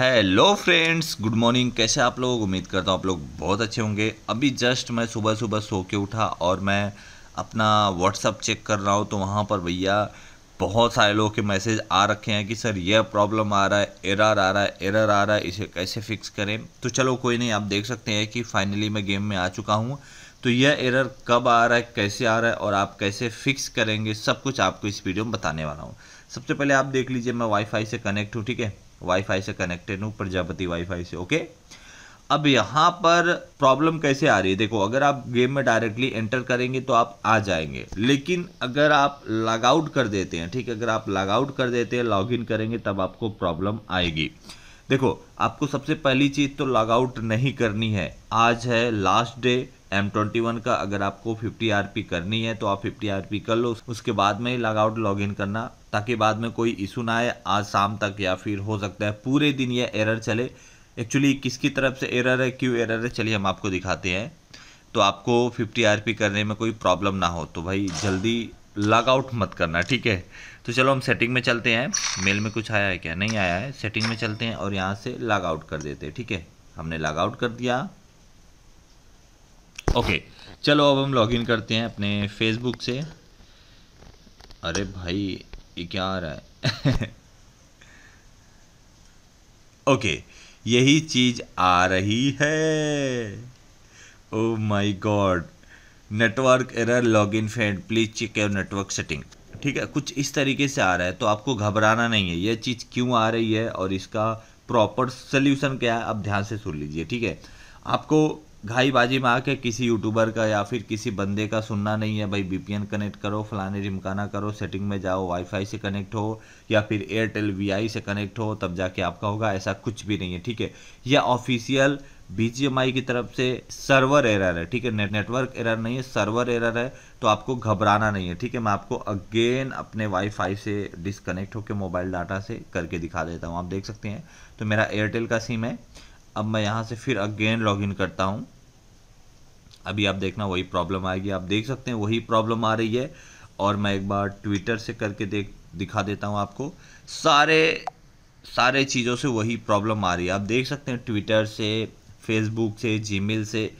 hello friends good morning कैसे आप लोग उम्मीद करता हूँ आप लोग बहुत अच्छे होंगे अभी जस्ट मैं सुबह सुबह सो के उठा और मैं अपना व्हाट्सअप चेक कर रहा हूँ तो वहाँ पर भैया बहुत सारे लोगों के मैसेज आ रखे हैं कि सर यह प्रॉब्लम आ रहा है एरर आ रहा है एरर आ रहा है इसे कैसे फिक्स करें तो चलो कोई नहीं आप देख सकते हैं कि फाइनली मैं गेम में आ चुका हूँ तो यह एरर कब आ रहा है कैसे आ रहा है और आप कैसे फिक्स करेंगे सब कुछ आपको इस वीडियो में बताने वाला हूँ सबसे पहले आप देख लीजिए मैं वाईफाई से कनेक्ट हूँ ठीक है वाईफाई से कनेक्टेड हूँ प्रजापति वाईफाई से ओके अब यहाँ पर प्रॉब्लम कैसे आ रही है देखो अगर आप गेम में डायरेक्टली एंटर करेंगे तो आप आ जाएंगे लेकिन अगर आप लॉग आउट कर देते हैं ठीक है अगर आप लॉग आउट कर देते हैं लॉग इन करेंगे तब आपको प्रॉब्लम आएगी देखो आपको सबसे पहली चीज़ तो लॉग आउट नहीं करनी है आज है last day M twenty one का अगर आपको फिफ्टी आर पी करनी है तो आप फिफ्टी आर पी कर लो उसके बाद में ही लॉग आउट लॉग इन करना ताकि बाद में कोई इशू ना आए आज शाम तक या फिर हो सकता है पूरे दिन ये एरर चले एक्चुअली किसकी तरफ से एरर है क्यों एरर है चलिए हम आपको दिखाते हैं तो आपको 50 आरपी करने में कोई प्रॉब्लम ना हो तो भाई जल्दी लॉग आउट मत करना ठीक है तो चलो हम सेटिंग में चलते हैं मेल में कुछ आया है क्या नहीं आया है सेटिंग में चलते हैं और यहाँ से लॉग आउट कर देते हैं ठीक है हमने लॉग आउट कर दिया ओके चलो अब हम लॉगिन करते हैं अपने फेसबुक से अरे भाई ये क्या आ रहा है ओके okay, यही चीज आ रही है oh my God network error in friend please check your network setting ठीक है कुछ इस तरीके से आ रहा है तो आपको घबराना नहीं है यह चीज़ क्यों आ रही है और इसका प्रॉपर सल्यूशन क्या है आप ध्यान से सुन लीजिए ठीक है आपको घाईबाजी में आके किसी यूट्यूबर का या फिर किसी बंदे का सुनना नहीं है भाई बीपीएन कनेक्ट करो फलाने रिमकाना करो सेटिंग में जाओ वाईफाई से कनेक्ट हो या फिर एयरटेल वीआई से कनेक्ट हो तब जाके आपका होगा ऐसा कुछ भी नहीं है ठीक है यह ऑफिशियल बीजीएमआई की तरफ से सर्वर एरर है ठीक है ने, नेटवर्क एरर नहीं है सर्वर एरर है तो आपको घबराना नहीं है ठीक है मैं आपको अगेन अपने वाईफाई से डिसकनेक्ट होकर मोबाइल डाटा से करके दिखा देता हूँ आप देख सकते हैं तो मेरा एयरटेल का सिम है अब मैं यहाँ से फिर अगेन लॉगिन करता हूँ अभी आप देखना वही प्रॉब्लम आएगी आप देख सकते हैं वही प्रॉब्लम आ रही है और मैं एक बार ट्विटर से करके देख दिखा देता हूँ आपको सारे सारे चीज़ों से वही प्रॉब्लम आ रही है आप देख सकते हैं ट्विटर से फेसबुक से जी से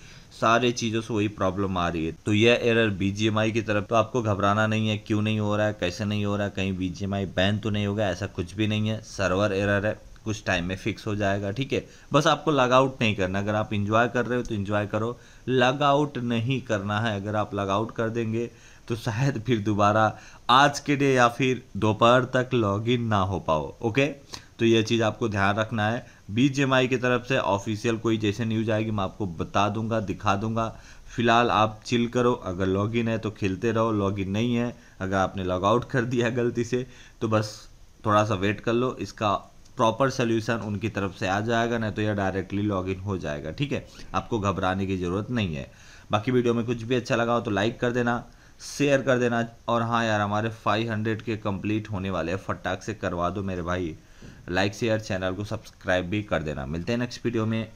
सारे चीज़ों से वही प्रॉब्लम आ रही है तो यह एरर बी की तरफ तो आपको घबराना नहीं है क्यों नहीं हो रहा है कैसे नहीं हो रहा है कहीं बी बैन तो नहीं होगा ऐसा कुछ भी नहीं है सर्वर एरर है कुछ टाइम में फिक्स हो जाएगा ठीक है बस आपको लग आउट नहीं करना अगर आप इंजॉय कर रहे हो तो इंजॉय करो लग आउट नहीं करना है अगर आप लग आउट कर देंगे तो शायद फिर दोबारा आज के डे या फिर दोपहर तक लॉग इन ना हो पाओ ओके तो यह चीज़ आपको ध्यान रखना है बी की तरफ से ऑफिशियल कोई जैसे न्यूज आएगी मैं आपको बता दूंगा दिखा दूंगा फिलहाल आप चिल करो अगर लॉगिन है तो खेलते रहो लॉगिन नहीं है अगर आपने लॉग आउट कर दिया गलती से तो बस थोड़ा सा वेट कर लो इसका प्रॉपर सोल्यूशन उनकी तरफ से आ जाएगा नहीं तो यह डायरेक्टली लॉग इन हो जाएगा ठीक है आपको घबराने की ज़रूरत नहीं है बाकी वीडियो में कुछ भी अच्छा लगा हो तो लाइक कर देना शेयर कर देना और हाँ यार हमारे 500 के कंप्लीट होने वाले हैं फटाक से करवा दो मेरे भाई लाइक शेयर चैनल को सब्सक्राइब भी कर देना मिलते हैं नेक्स्ट वीडियो में